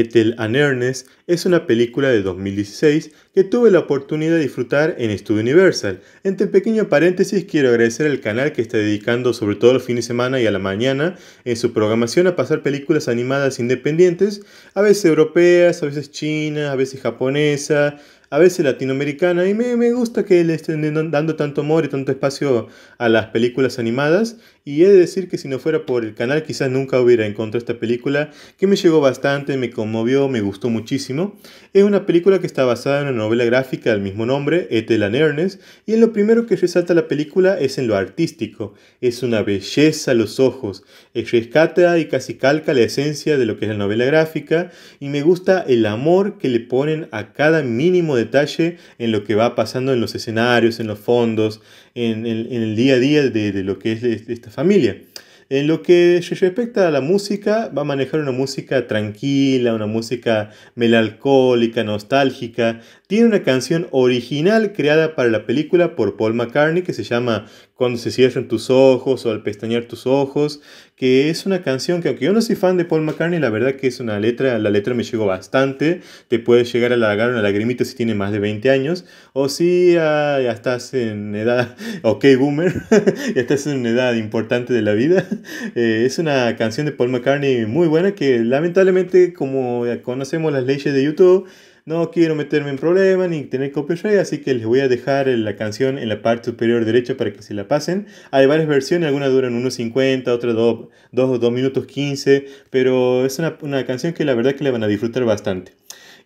Ethel and Ernest es una película de 2016 que tuve la oportunidad de disfrutar en Studio Universal. Entre pequeño paréntesis, quiero agradecer al canal que está dedicando sobre todo los fines de semana y a la mañana en su programación a pasar películas animadas independientes, a veces europeas, a veces chinas, a veces japonesas, a veces latinoamericanas, y me, me, gusta que le estén dando tanto amor y tanto espacio a las películas animadas y he de decir que si no fuera por el canal quizás nunca hubiera encontrado esta película que me llegó bastante, me conmovió, me gustó muchísimo. Es una película que está basada en una novela gráfica del mismo nombre, Ethel and Ernest, y en lo primero que resalta la película es en lo artístico. Es una belleza a los ojos, eh, rescata y casi calca la esencia de lo que es la novela gráfica y me gusta el amor que le ponen a cada mínimo detalle en lo que va pasando en los escenarios, en los fondos, en, el día a día de, de lo que es esta familia. En lo que se respecta a la música, va a manejar una música tranquila, una música melancólica, nostálgica. Tiene una canción original creada para la película por Paul McCartney que se llama Cuando se cierran tus ojos o al pestañear tus ojos, que es una canción que aunque yo no soy fan de Paul McCartney, la verdad que es una letra, la letra me llegó bastante, te puede llegar a largar una lagrimita si tiene más de 20 años, o si ah, ya estás en edad, ok boomer, ya estás en una edad importante de la vida, eh, es una canción de Paul McCartney muy buena que lamentablemente como conocemos las leyes de YouTube, no quiero meterme en problemas ni tener copyright, así que les voy a dejar la canción en la parte superior derecha para que se la pasen. Hay varias versiones, algunas duran unos 50, otras 2 o 2 minutos 15, pero es una, una canción que la verdad que la van a disfrutar bastante.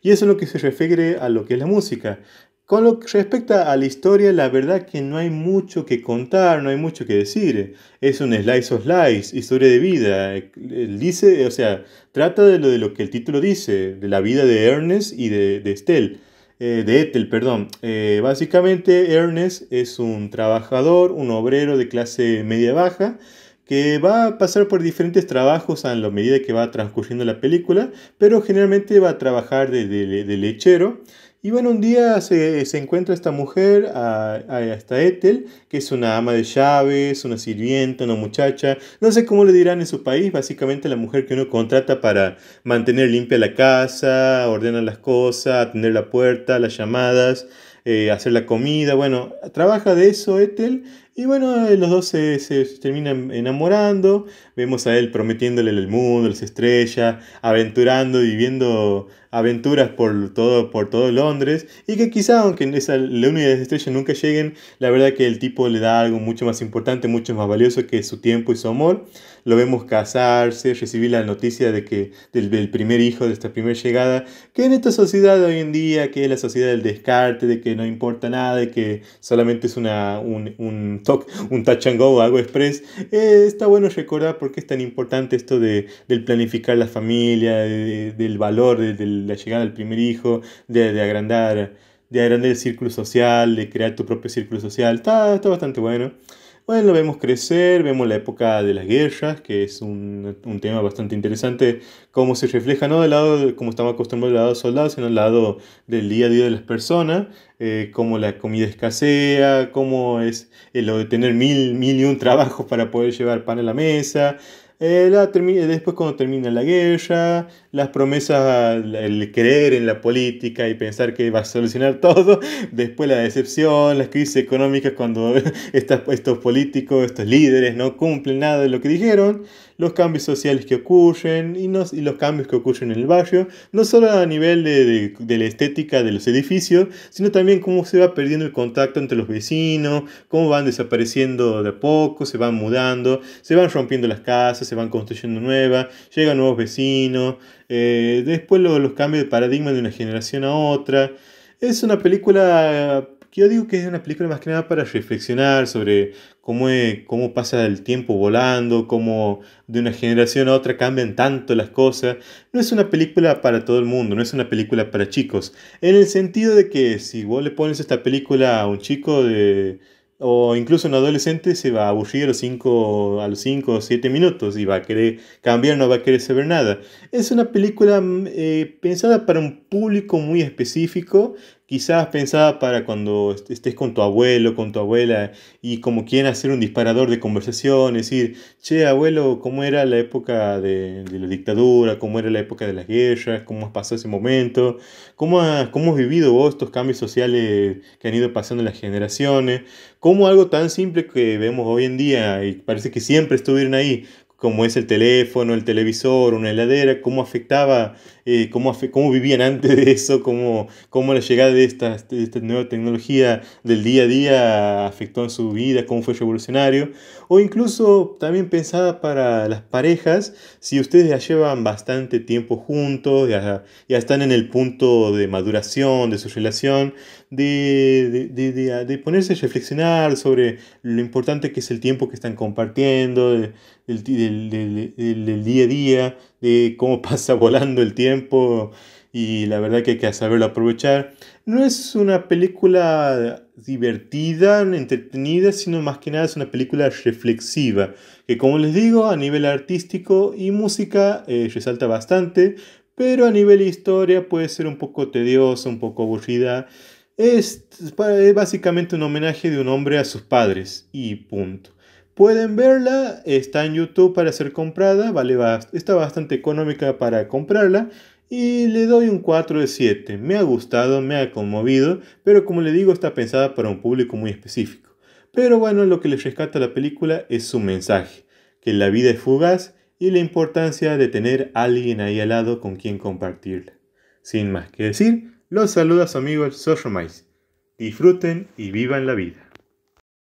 Y eso es lo que se refiere a lo que es la música. Con lo que respecta a la historia, la verdad que no hay mucho que contar, no hay mucho que decir. Es un slice of slice, historia de vida. Dice, o sea, trata de lo, de lo que el título dice, de la vida de Ernest y de, de Estelle. Eh, de Ethel, perdón. Eh, básicamente, Ernest es un trabajador, un obrero de clase media-baja, que va a pasar por diferentes trabajos a la medida que va transcurriendo la película, pero generalmente va a trabajar de, de lechero. Y bueno, un día se, encuentra esta mujer, a, esta Ethel, que es una ama de llaves, una sirvienta, una muchacha, no sé cómo le dirán en su país, básicamente la mujer que uno contrata para mantener limpia la casa, ordenar las cosas, atender la puerta, las llamadas, eh, hacer la comida, bueno, trabaja de eso Ethel y bueno, eh, los dos se, se, terminan enamorando. Vemos a él prometiéndole el mundo, las estrellas, aventurando, viviendo aventuras por todo, por todo Londres y que quizá aunque esa luna y las estrellas nunca lleguen, la verdad que el tipo le da algo mucho más importante, mucho más valioso que su tiempo y su amor. Lo vemos casarse, recibir la noticia de que del, primer hijo, de esta primera llegada, que en esta sociedad de hoy en día, que es la sociedad del descarte, de que no importa nada, de que solamente es una, un, un, talk, un touch and go, algo express, eh, está bueno recordar por qué es tan importante esto de, del planificar la familia, del valor, del la llegada del primer hijo, de, agrandar, de agrandar el círculo social, de crear tu propio círculo social. Está, está bastante bueno. Bueno, lo vemos crecer, vemos la época de las guerras, que es un, un tema bastante interesante, cómo se refleja, no del lado, como estamos acostumbrados, del lado soldado, sino del lado del día a día de las personas, eh, cómo la comida escasea, cómo es lo de tener mil, mil y un trabajos para poder llevar pan a la mesa, eh, eh, después cuando termina la guerra, las promesas, el creer en la política y pensar que va a solucionar todo, después la decepción, las crisis económicas cuando estos políticos, estos líderes no cumplen nada de lo que dijeron los cambios sociales que ocurren y, los cambios que ocurren en el barrio, no solo a nivel de, la estética de los edificios, sino también cómo se va perdiendo el contacto entre los vecinos, cómo van desapareciendo de a poco, se van mudando, se van rompiendo las casas, se van construyendo nuevas, llegan nuevos vecinos, eh, después los cambios de paradigma de una generación a otra. Es una película yo digo que es una película más que nada para reflexionar sobre cómo, cómo pasa el tiempo volando, cómo de una generación a otra cambian tanto las cosas. No es una película para todo el mundo, no es una película para chicos. En el sentido de que si vos le pones esta película a un chico o incluso a un adolescente se va a aburrir a los 5 5 o 7 minutos y va a querer cambiar, no va a querer saber nada. Es una película mm, eh, pensada para un público muy específico quizás pensada para cuando estés con tu abuelo, con tu abuela, y como quieren hacer un disparador de conversación, decir, che, abuelo, ¿cómo era la época de, la dictadura? ¿Cómo era la época de las guerras? ¿Cómo has pasado ese momento? ¿Cómo cómo has vivido vos estos cambios sociales que han ido pasando en las generaciones? ¿Cómo algo tan simple que vemos hoy en día y parece que siempre estuvieron ahí, como es el teléfono, el televisor, una heladera, cómo afectaba, eh, cómo, cómo, vivían antes de eso, cómo, cómo la llegada de esta, nueva tecnología del día a día afectó en su vida, cómo fue revolucionario, o incluso también pensada para las parejas, si ustedes ya llevan bastante tiempo juntos, ya, ya están en el punto de maduración de su relación, de, de, de, ponerse a reflexionar sobre lo importante que es el tiempo que están compartiendo, el del, día a día, de cómo pasa volando el tiempo y la verdad que hay que saberlo aprovechar. No es una película divertida, entretenida, sino más que nada es una película reflexiva, que como les digo, a nivel artístico y música eh, resalta bastante, pero a nivel historia puede ser un poco tediosa, un poco aburrida. es básicamente un homenaje de un hombre a sus padres y punto. Pueden verla, está en YouTube para ser comprada, vale, está bastante económica para comprarla y le doy un 4 de 7. Me ha gustado, me ha conmovido, pero como le digo está pensada para un público muy específico. Pero bueno, lo que les rescata la película es su mensaje, que la vida es fugaz y la importancia de tener a alguien ahí al lado con quien compartirla. Sin más que decir, los saluda su amigo el Social Mice. Disfruten y vivan la vida.